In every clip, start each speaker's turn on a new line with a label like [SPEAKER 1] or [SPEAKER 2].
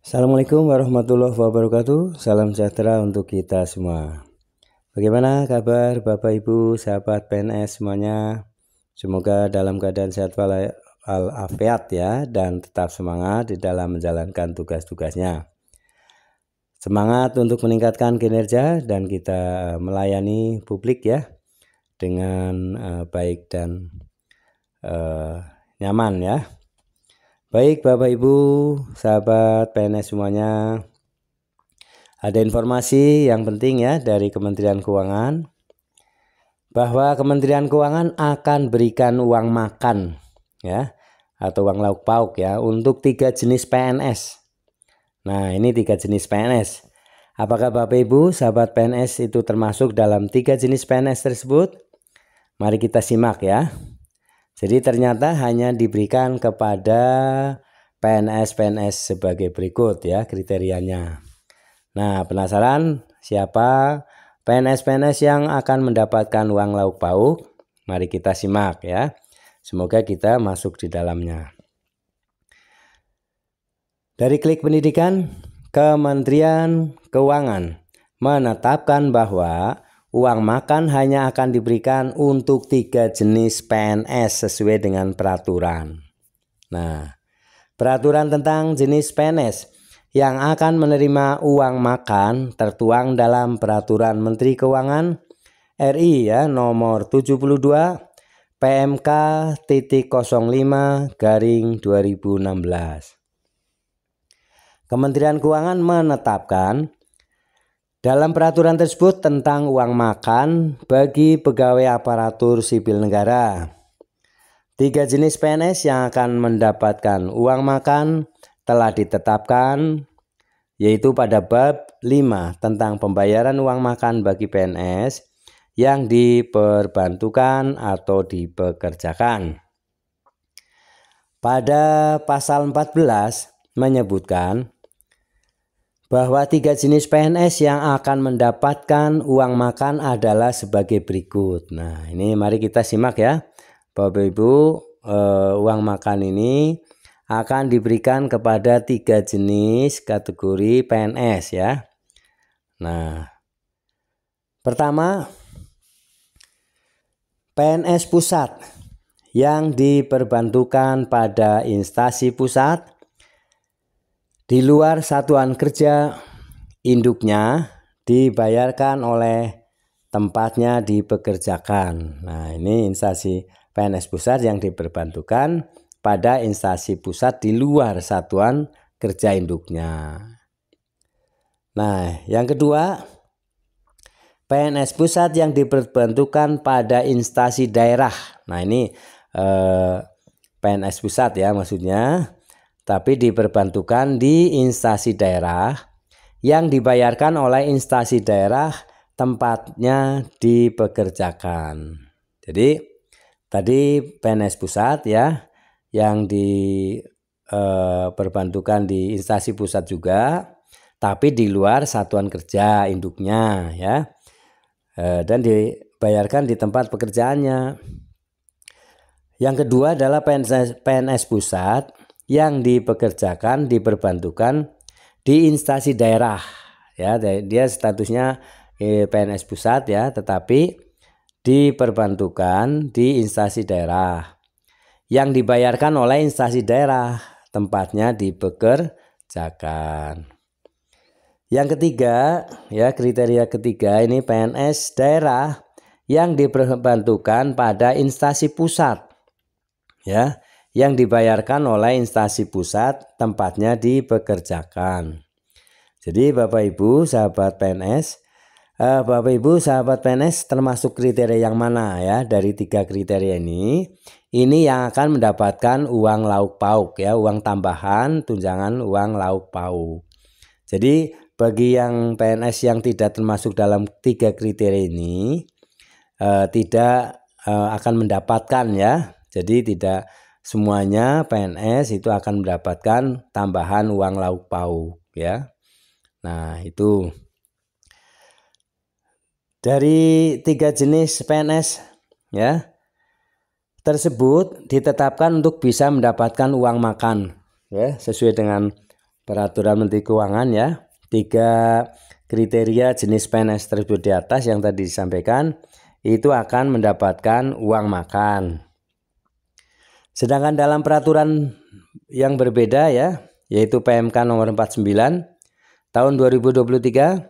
[SPEAKER 1] Assalamualaikum warahmatullahi wabarakatuh. Salam sejahtera untuk kita semua. Bagaimana kabar Bapak Ibu, sahabat PNS semuanya? Semoga dalam keadaan sehat walafiat ya dan tetap semangat di dalam menjalankan tugas-tugasnya. Semangat untuk meningkatkan kinerja dan kita eh, melayani publik ya dengan eh, baik dan eh, nyaman ya. Baik Bapak Ibu, sahabat PNS semuanya. Ada informasi yang penting ya dari Kementerian Keuangan bahwa Kementerian Keuangan akan berikan uang makan ya atau uang lauk pauk ya untuk tiga jenis PNS. Nah, ini tiga jenis PNS. Apakah Bapak Ibu, sahabat PNS itu termasuk dalam tiga jenis PNS tersebut? Mari kita simak ya. Jadi ternyata hanya diberikan kepada PNS-PNS sebagai berikut ya kriterianya. Nah, penasaran siapa PNS-PNS yang akan mendapatkan uang lauk pauk? Mari kita simak ya. Semoga kita masuk di dalamnya. Dari klik pendidikan, Kementerian Keuangan menetapkan bahwa Uang makan hanya akan diberikan untuk tiga jenis PNS sesuai dengan peraturan. Nah, peraturan tentang jenis PNS yang akan menerima uang makan tertuang dalam Peraturan Menteri Keuangan RI ya nomor 72 PMK titik 05 garing 2016. Kementerian Keuangan menetapkan dalam peraturan tersebut tentang uang makan bagi pegawai aparatur sipil negara. Tiga jenis PNS yang akan mendapatkan uang makan telah ditetapkan yaitu pada bab 5 tentang pembayaran uang makan bagi PNS yang diperbantukan atau dipekerjakan. Pada pasal 14 menyebutkan bahwa tiga jenis PNS yang akan mendapatkan uang makan adalah sebagai berikut. Nah, ini mari kita simak ya. Bapak Ibu, uh, uang makan ini akan diberikan kepada tiga jenis kategori PNS ya. Nah, pertama PNS pusat yang diperbantukan pada instansi pusat di luar satuan kerja, induknya dibayarkan oleh tempatnya dipekerjakan. Nah, ini instansi PNS pusat yang diperbantukan pada instansi pusat di luar satuan kerja induknya. Nah, yang kedua, PNS pusat yang diperbantukan pada instansi daerah. Nah, ini eh, PNS pusat ya maksudnya tapi diperbantukan di instansi daerah yang dibayarkan oleh instansi daerah tempatnya dipekerjakan. Jadi tadi PNS pusat ya yang diperbantukan eh, di instansi pusat juga, tapi di luar satuan kerja induknya ya eh, dan dibayarkan di tempat pekerjaannya. Yang kedua adalah PNS, PNS pusat yang dipekerjakan diperbantukan di instansi daerah ya dia statusnya eh, PNS pusat ya tetapi diperbantukan di instansi daerah yang dibayarkan oleh instansi daerah tempatnya dipekerjakan. Yang ketiga, ya kriteria ketiga ini PNS daerah yang diperbantukan pada instansi pusat. Ya yang dibayarkan oleh instansi pusat tempatnya dipekerjakan. Jadi Bapak Ibu sahabat PNS, eh, Bapak Ibu sahabat PNS termasuk kriteria yang mana ya dari tiga kriteria ini? Ini yang akan mendapatkan uang lauk pauk ya, uang tambahan tunjangan uang lauk pauk. Jadi bagi yang PNS yang tidak termasuk dalam tiga kriteria ini eh, tidak eh, akan mendapatkan ya. Jadi tidak semuanya PNS itu akan mendapatkan tambahan uang lauk pauk ya. Nah, itu dari tiga jenis PNS ya tersebut ditetapkan untuk bisa mendapatkan uang makan ya sesuai dengan peraturan Menteri Keuangan ya tiga kriteria jenis PNS tersebut di atas yang tadi disampaikan itu akan mendapatkan uang makan Sedangkan dalam peraturan yang berbeda ya, yaitu PMK nomor 49 tahun 2023,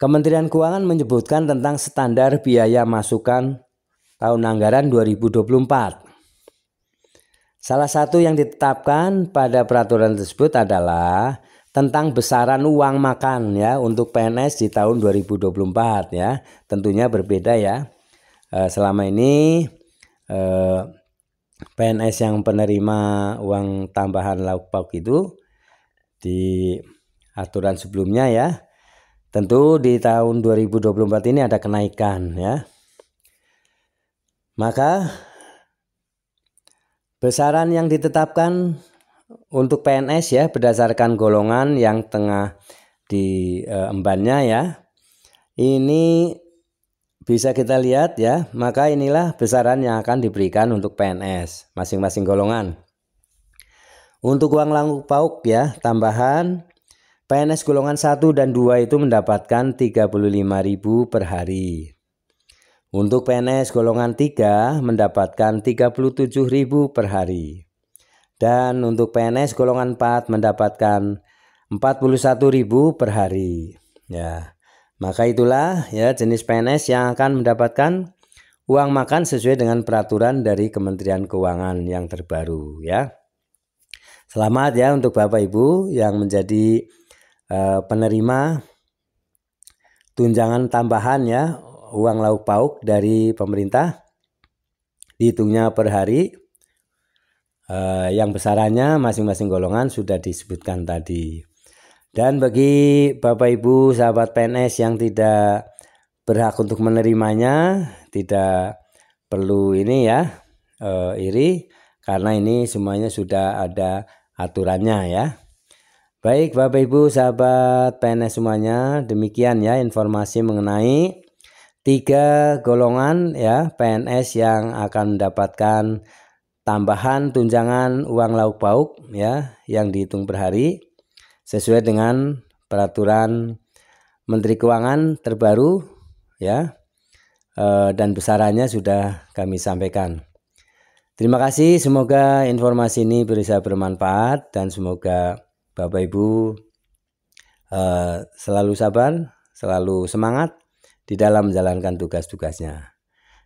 [SPEAKER 1] Kementerian Keuangan menyebutkan tentang standar biaya masukan tahun anggaran 2024. Salah satu yang ditetapkan pada peraturan tersebut adalah tentang besaran uang makan ya untuk PNS di tahun 2024 ya. Tentunya berbeda ya. Eh, selama ini eh, PNS yang penerima uang tambahan lauk pauk itu di aturan sebelumnya ya. Tentu di tahun 2024 ini ada kenaikan ya. Maka besaran yang ditetapkan untuk PNS ya berdasarkan golongan yang tengah di embannya ya. Ini bisa kita lihat ya, maka inilah besaran yang akan diberikan untuk PNS masing-masing golongan. Untuk uang langguk pauk ya, tambahan PNS golongan 1 dan 2 itu mendapatkan 35.000 per hari. Untuk PNS golongan 3 mendapatkan 37.000 per hari. Dan untuk PNS golongan 4 mendapatkan 41.000 per hari. Ya. Maka itulah ya jenis PNS yang akan mendapatkan uang makan sesuai dengan peraturan dari Kementerian Keuangan yang terbaru ya. Selamat ya untuk Bapak Ibu yang menjadi eh, penerima tunjangan tambahan ya uang lauk pauk dari pemerintah dihitungnya per hari eh, yang besarannya masing-masing golongan sudah disebutkan tadi. Dan bagi Bapak Ibu sahabat PNS yang tidak berhak untuk menerimanya, tidak perlu ini ya e, iri karena ini semuanya sudah ada aturannya ya. Baik Bapak Ibu sahabat PNS semuanya, demikian ya informasi mengenai tiga golongan ya PNS yang akan mendapatkan tambahan tunjangan uang lauk pauk ya yang dihitung per hari sesuai dengan peraturan Menteri Keuangan terbaru ya eh, dan besarannya sudah kami sampaikan. Terima kasih, semoga informasi ini bisa bermanfaat dan semoga Bapak Ibu eh, selalu sabar, selalu semangat di dalam menjalankan tugas-tugasnya.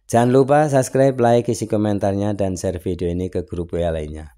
[SPEAKER 1] Jangan lupa subscribe, like, isi komentarnya, dan share video ini ke grup WA lainnya.